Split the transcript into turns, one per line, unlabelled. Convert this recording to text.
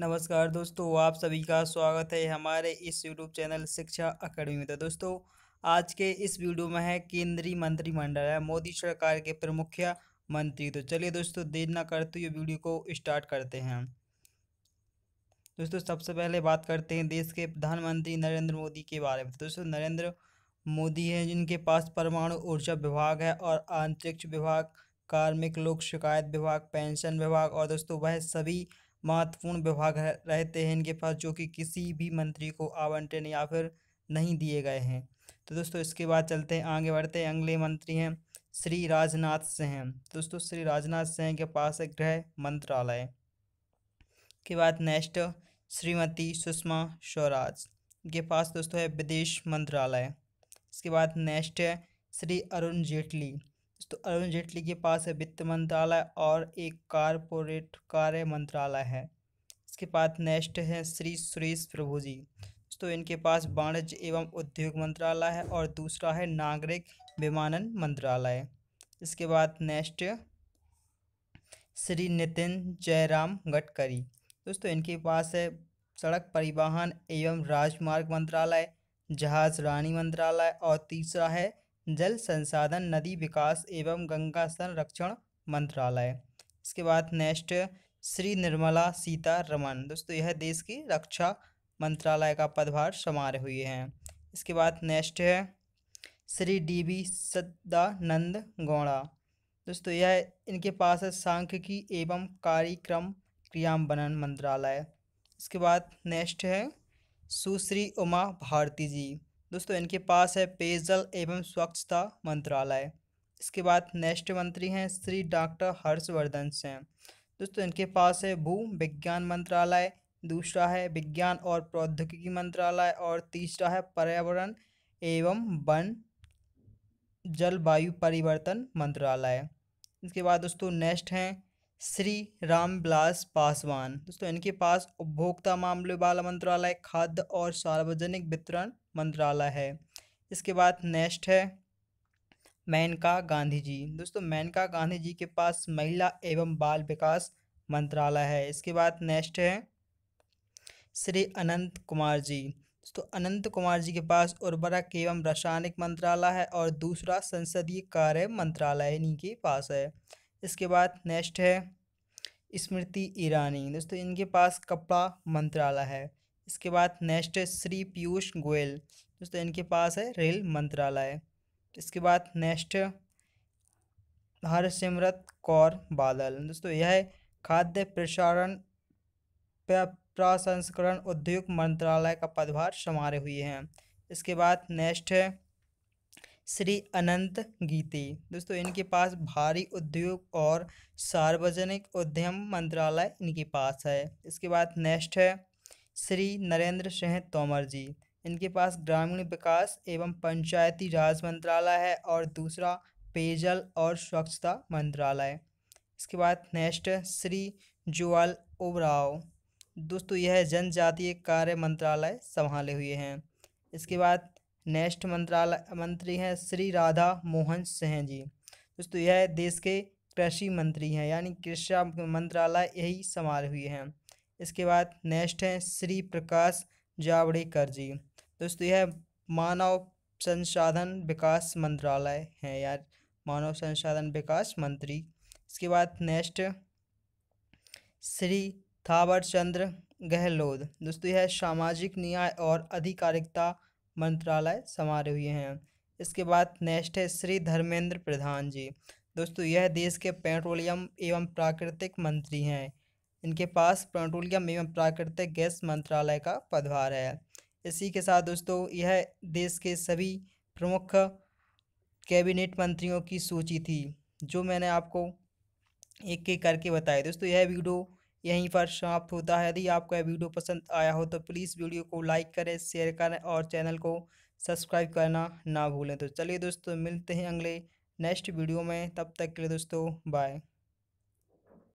नमस्कार दोस्तों आप सभी का स्वागत है हमारे इस यूट्यूब चैनल शिक्षा अकेडमी में तो दोस्तों आज के इस वीडियो में है केंद्रीय मंत्रिमंडल है मोदी सरकार के प्रमुख मंत्री तो चलिए दोस्तों देर ना करते तो हुए वीडियो को स्टार्ट करते हैं दोस्तों सबसे पहले बात करते हैं देश के प्रधानमंत्री नरेंद्र मोदी के बारे में दोस्तों नरेंद्र मोदी हैं जिनके पास परमाणु ऊर्जा विभाग है और अंतरिक्ष विभाग कार्मिक लोक शिकायत विभाग पेंशन विभाग और दोस्तों वह सभी महत्वपूर्ण विभाग रहते हैं इनके पास जो कि किसी भी मंत्री को आवंटन या फिर नहीं दिए गए हैं तो दोस्तों इसके बाद चलते हैं आगे बढ़ते हैं अगले मंत्री हैं श्री राजनाथ सिंह दोस्तों श्री राजनाथ सिंह के पास है गृह मंत्रालय के बाद नेक्स्ट श्रीमती सुषमा स्वराज इनके पास दोस्तों है विदेश मंत्रालय इसके बाद नेक्स्ट है श्री अरुण जेटली तो अरुण जेटली के पास है वित्त मंत्रालय और एक कारपोरेट कार्य मंत्रालय है इसके बाद नेक्स्ट है श्री सुरेश प्रभु जी तो इनके पास वाणिज्य एवं उद्योग मंत्रालय है और दूसरा है नागरिक विमानन मंत्रालय इसके बाद नेक्स्ट श्री नितिन जयराम गडकरी दोस्तों इनके पास है सड़क परिवहन एवं राजमार्ग मंत्रालय जहाज रानी मंत्रालय और तीसरा है जल संसाधन नदी विकास एवं गंगा संरक्षण मंत्रालय इसके बाद नेक्स्ट श्री निर्मला सीतारमन दोस्तों यह देश की रक्षा मंत्रालय का पदभार संभाल हुए हैं इसके बाद नेक्स्ट है श्री डी बी सदानंद गौड़ा दोस्तों यह इनके पास है सांख्यिकी एवं कार्यक्रम क्रियान्वयन मंत्रालय इसके बाद नेक्स्ट है सुश्री उमा भारती जी दोस्तों इनके पास है पेयजल एवं स्वच्छता मंत्रालय इसके बाद नेक्स्ट मंत्री हैं श्री डॉक्टर हर्षवर्धन सिंह दोस्तों इनके पास है भू विज्ञान मंत्रालय दूसरा है विज्ञान और प्रौद्योगिकी मंत्रालय और तीसरा है पर्यावरण एवं वन जलवायु परिवर्तन मंत्रालय इसके बाद दोस्तों नेक्स्ट हैं श्री रामविलास पासवान दोस्तों इनके पास उपभोक्ता मामले बाल मंत्रालय खाद्य और सार्वजनिक वितरण मंत्रालय है इसके बाद नेक्स्ट है मेनका गांधी जी दोस्तों मेनका गांधी जी के पास महिला एवं बाल विकास मंत्रालय है इसके बाद नेक्स्ट है श्री अनंत कुमार जी दोस्तों अनंत कुमार जी के पास उर्वरक एवं रासायनिक मंत्रालय है और दूसरा संसदीय कार्य मंत्रालय इन्हीं के पास है इसके बाद नेक्स्ट है स्मृति ईरानी दोस्तों इनके पास कपड़ा मंत्रालय है इसके बाद नेक्स्ट है श्री पीयूष गोयल दोस्तों इनके पास है रेल मंत्रालय इसके बाद नेक्स्ट हरसिमरत कौर बादल दोस्तों यह खाद्य प्रसारण प्रसंस्करण उद्योग मंत्रालय का पदभार संभाले हुए हैं इसके बाद नेक्स्ट है श्री अनंत गीते दोस्तों इनके पास भारी उद्योग और सार्वजनिक उद्यम मंत्रालय इनके पास है इसके बाद नेक्स्ट है श्री नरेंद्र सिंह तोमर जी इनके पास ग्रामीण विकास एवं पंचायती राज मंत्रालय है और दूसरा पेयजल और स्वच्छता मंत्रालय इसके बाद नेक्स्ट श्री जुआल ओबराव दोस्तों यह जनजातीय कार्य मंत्रालय संभाले हुए हैं इसके बाद नेक्स्ट मंत्रालय मंत्री हैं श्री राधा मोहन सिंह जी दोस्तों यह देश के कृषि मंत्री हैं यानी कृषि मंत्रालय यही संभाल हुई हैं इसके बाद नेक्स्ट हैं श्री प्रकाश जावड़ेकर जी दोस्तों यह मानव संसाधन विकास मंत्रालय है यार मानव संसाधन विकास मंत्री इसके बाद नेक्स्ट श्री थावर चंद्र गहलोत दोस्तों यह सामाजिक न्याय और अधिकारिकता मंत्रालय संवारे हुए हैं इसके बाद नेक्स्ट है श्री धर्मेंद्र प्रधान जी दोस्तों यह देश के पेट्रोलियम एवं प्राकृतिक मंत्री हैं इनके पास पेट्रोलियम एवं प्राकृतिक गैस मंत्रालय का पदभार है इसी के साथ दोस्तों यह देश के सभी प्रमुख कैबिनेट मंत्रियों की सूची थी जो मैंने आपको एक एक करके बताया दोस्तों यह वीडियो यहीं पर समाप्त होता है यदि आपको यह वीडियो पसंद आया हो तो प्लीज़ वीडियो को लाइक करें शेयर करें और चैनल को सब्सक्राइब करना ना भूलें तो चलिए दोस्तों मिलते हैं अगले नेक्स्ट वीडियो में तब तक के लिए दोस्तों बाय